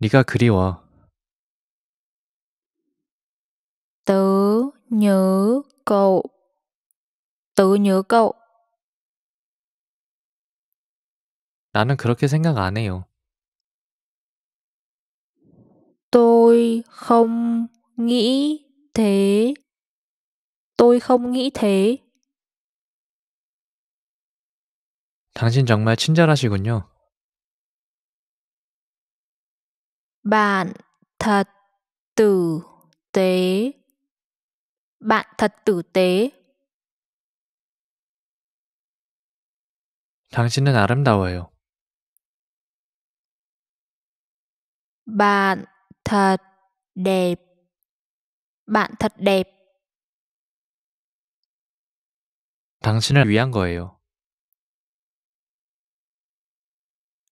네가 그리워. Tớ nhớ cậu. Tớ nhớ cậu. 나는 그렇게 생각 안 해요. Tôi không nghĩ thế. Tôi không nghĩ thế. 당신 정말 친절하시군요. bạn thật tử tế bạn thật tử tế 당신은 아름다워요. bạn thật đẹp bạn thật đẹp 당신을 위한 거예요.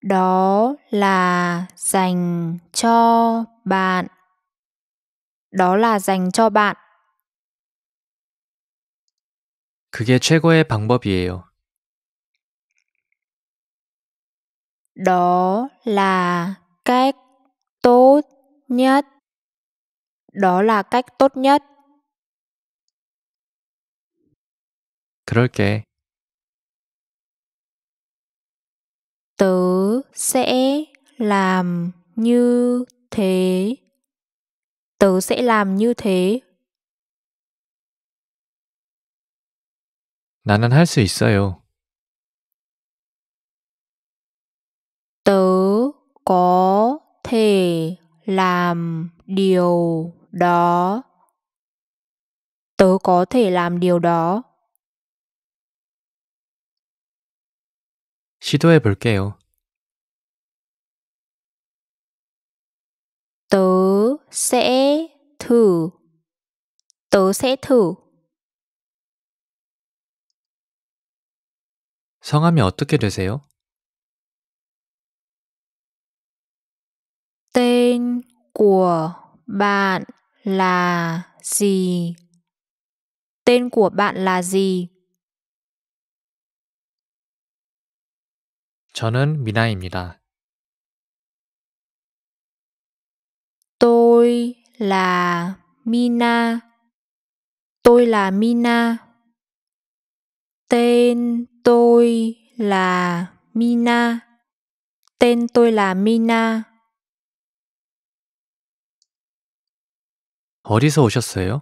đó là dành cho bạn đó là dành cho bạn 그게 최고의 방법이에요. đó là cách tốt nhất đó là cách tốt nhất 그럴게. tớ sẽ làm như thế tớ sẽ làm như thế 나는 할 수 있어요. tớ có thể làm điều đó tớ có thể làm điều đó 시도해 볼게요. Tớ sẽ thử. Tớ sẽ thử. 성함이 어떻게 되세요? Tên của bạn là gì? Tên của bạn là gì? 저는 미나입니다. Tôi là Mina. Tôi là Mina. Tên tôi là Mina. Tên tôi là Mina. 어디서 오셨어요?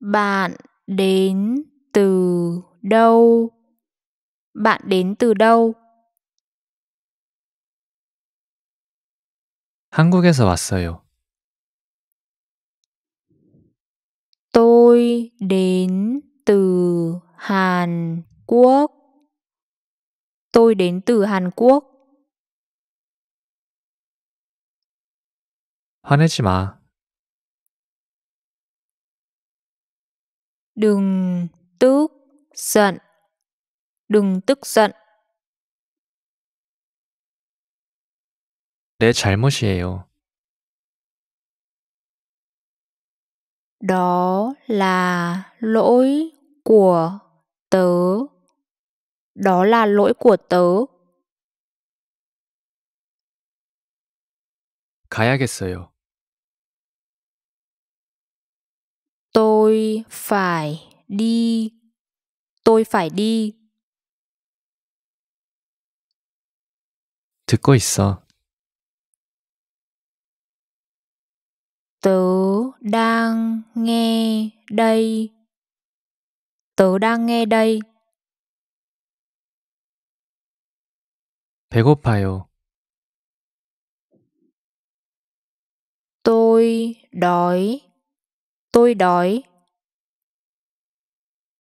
Bạn đến từ đâu? Bạn đến từ đâu? 한국에서 왔어요. Tôi đến từ Hàn Quốc. Tôi đến từ Hàn Quốc. 화내지 마. Đừng tức giận đừng tức giận. 내 잘못이에요. Đó là lỗi của tớ. Đó là lỗi của tớ. 가야겠어요. Tôi phải đi. Tôi phải đi. 듣고 있어. Tớ đang nghe đây. Tớ đang nghe đây. 배고파요. Tôi đói. Tôi đói.